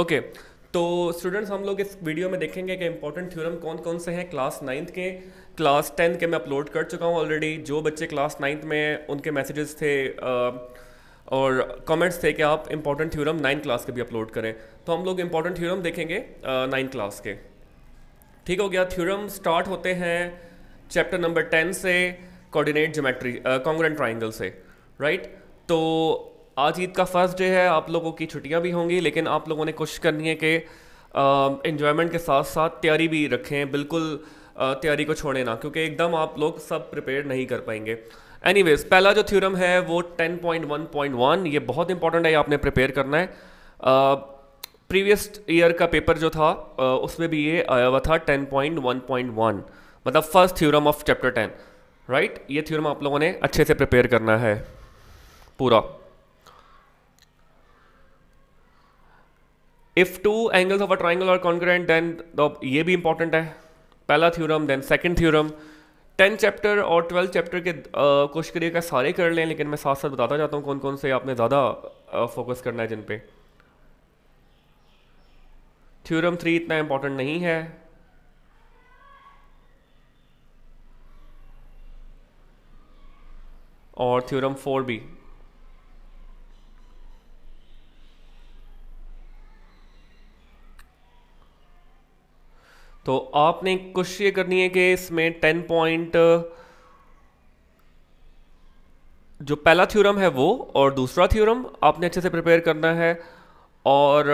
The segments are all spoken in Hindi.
ओके तो स्टूडेंट्स हम लोग इस वीडियो में देखेंगे कि इंपॉर्टेंट थ्योरम कौन कौन से हैं क्लास नाइन्थ के क्लास टेंथ के मैं अपलोड कर चुका हूँ ऑलरेडी जो बच्चे क्लास नाइन्थ में उनके मैसेजेस थे uh, और कमेंट्स थे कि आप इंपॉर्टेंट थ्योरम नाइन्थ क्लास के भी अपलोड करें तो हम लोग इंपॉर्टेंट थ्योरम देखेंगे नाइन्थ uh, क्लास के ठीक हो गया थ्योरम स्टार्ट होते हैं चैप्टर नंबर टेन से कोऑर्डिनेट जोमेट्री कॉन्ग्रेंट ट्राइंगल से राइट तो आज ईद का फर्स्ट डे है आप लोगों की छुट्टियां भी होंगी लेकिन आप लोगों ने कोशिश करनी है कि इन्जॉयमेंट के साथ साथ तैयारी भी रखें बिल्कुल तैयारी को छोड़े ना क्योंकि एकदम आप लोग सब प्रिपेयर नहीं कर पाएंगे एनी पहला जो थ्योरम है वो 10.1.1 ये बहुत इंपॉर्टेंट है ये आपने प्रिपेयर करना है प्रीवियस ईयर का पेपर जो था उसमें भी ये आया हुआ था 10.1.1 मतलब first theorem of chapter 10 right ये थ्योरम आप लोगों ने अच्छे से प्रिपेयर करना है पूरा if two angles of a triangle are congruent then ये भी इंपॉर्टेंट है पहला theorem then second theorem ten chapter और ट्वेल्थ चैप्टर के कोशिश करिए का सारे कर लें लेकिन मैं साथ साथ बताता चाहता हूँ कौन कौन से आपने ज़्यादा फोकस करना है जिन पे थ्योरम थ्री इतना इंपॉर्टेंट नहीं है और थ्योरम फोर भी तो आपने कोशिश ये करनी है कि इसमें टेन पॉइंट जो पहला थ्योरम है वो और दूसरा थ्योरम आपने अच्छे से प्रिपेयर करना है और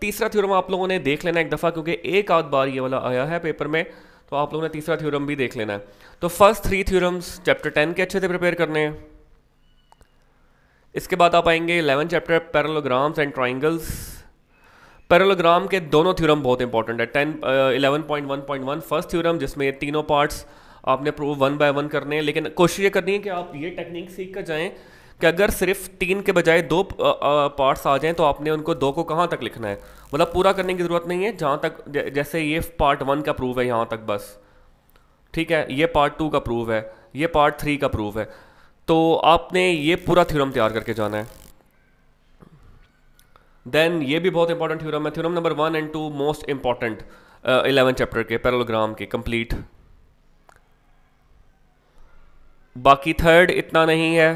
तीसरा थ्योरम आप लोगों ने देख लेना एक दफ़ा क्योंकि एक आध बार ये वाला आया है पेपर में तो आप लोगों ने तीसरा थ्योरम भी देख लेना है तो first three theorems chapter ten के अच्छे से प्रिपेयर करने हैं इसके बाद आप आएंगे eleven chapter parallelograms and triangles parallelogram के दोनों थ्योरम बहुत इंपॉर्टेंट है ten eleven point one point one first theorem जिसमें तीनों पार्ट्स आपने प्रूव वन बाय वन करने हैं लेकिन कोशिश ये करनी है कि आप ये टेक्निक सीख कर जाएँ कि अगर सिर्फ तीन के बजाय दो पार्ट्स uh, uh, आ जाएँ तो आपने उनको दो को कहाँ तक लिखना है मतलब पूरा करने की ज़रूरत नहीं है जहाँ तक जैसे ये पार्ट वन का प्रूव है यहाँ तक बस ठीक है ये पार्ट टू का प्रूव है ये पार्ट थ्री का प्रूव है तो आपने ये पूरा थ्योरम तैयार करके जाना है देन ये भी बहुत इंपॉर्टेंट थ्योरम है theorem number one and two most important eleven chapter के पैरोग्राम के कंप्लीट बाकी थर्ड इतना नहीं है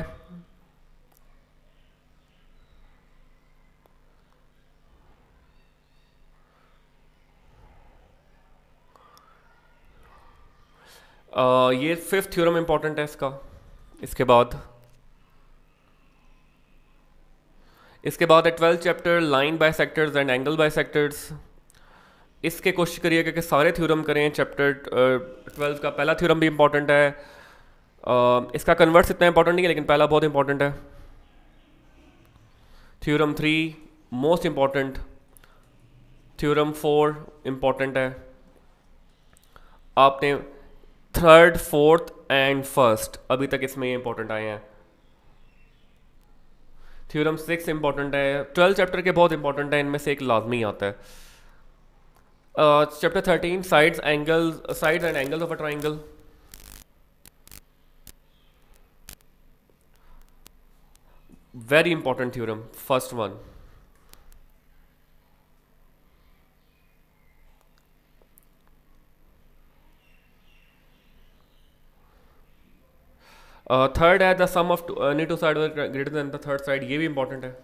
आ, uh, ये फिफ्थ थ्योरम इंपॉर्टेंट है इसका इसके बाद इसके बाद है twelfth chapter line bisectors and angle bisectors इसके कोशिश करिएगा कि सारे थ्योरम करें चैप्टर ट्वेल्थ का पहला थ्योरम भी इंपॉर्टेंट है इसका कन्वर्ट्स इतना इंपॉर्टेंट नहीं है लेकिन पहला बहुत इंपॉर्टेंट है theorem three most important theorem four important है आपने थर्ड फोर्थ एंड फर्स्ट अभी तक इसमें ये इंपॉर्टेंट आए हैं थ्योरम सिक्स इंपॉर्टेंट है ट्वेल्थ चैप्टर के बहुत इंपॉर्टेंट है इनमें से एक लाजमी आता है chapter thirteen sides angle sides and angles of a triangle very important theorem first one third uh, है the sum of any two side greater than the third side ये भी इंपॉर्टेंट है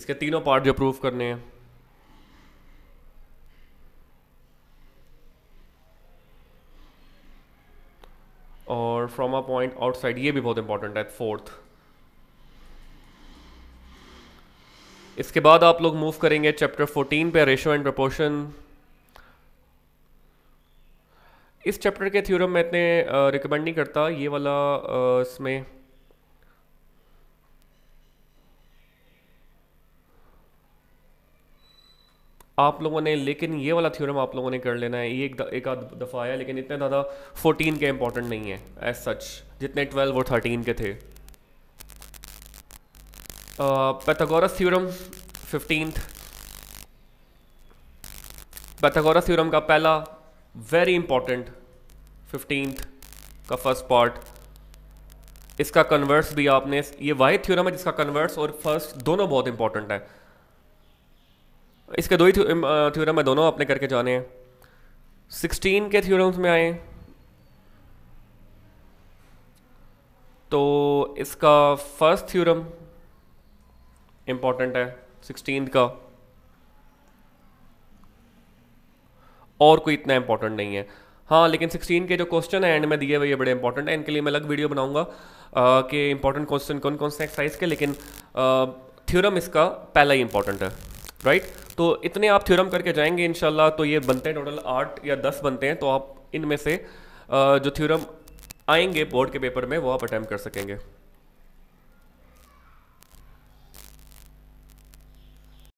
इसके तीनों पार्ट जो प्रूव करने हैं और फ्रॉम अ पॉइंट आउटसाइड ये भी बहुत इंपॉर्टेंट है फोर्थ इसके बाद आप लोग मूव करेंगे चैप्टर 14 पे रेशो एंड प्रपोर्शन इस चैप्टर के थ्योरम मैं इतने रिकमेंड नहीं करता ये वाला इसमें आप लोगों ने लेकिन ये वाला थ्योरम आप लोगों ने कर लेना है ये एक द, एक आध दफ़ा आया लेकिन इतने ज़्यादा फोर्टीन के इंपॉर्टेंट नहीं है एज सच जितने ट्वेल्व और थर्टीन के थे Pythagoras theorem fifteen Pythagoras theorem का पहला वेरी इंपॉर्टेंट फिफ्टींथ का फर्स्ट पार्ट इसका कन्वर्स भी आपने ये वाहि थ्योरम है जिसका कन्वर्स और फर्स्ट दोनों बहुत इंपॉर्टेंट है इसके दो ही थ्योरम है दोनों आपने करके जाने हैं सिक्सटीन के थ्योरम्स में आए तो इसका फर्स्ट थ्योरम इंपॉर्टेंट है सिक्सटीन का और कोई इतना इंपॉर्टेंट नहीं है हाँ लेकिन 16 के जो क्वेश्चन है एंड में दिए हुए ये बड़े इंपॉर्टेंट हैं इनके लिए मैं अलग वीडियो बनाऊंगा कि इंपॉर्टेंट क्वेश्चन कौन कौन से एक्सरसाइज के लेकिन थ्योरम इसका पहला ही इंपॉर्टेंट है राइट तो इतने आप थ्योरम करके जाएंगे इन तो ये बनते हैं टोटल आठ या दस बनते हैं तो आप इनमें से जो थ्योरम आएंगे बोर्ड के पेपर में वो आप अटैम्प्ट कर सकेंगे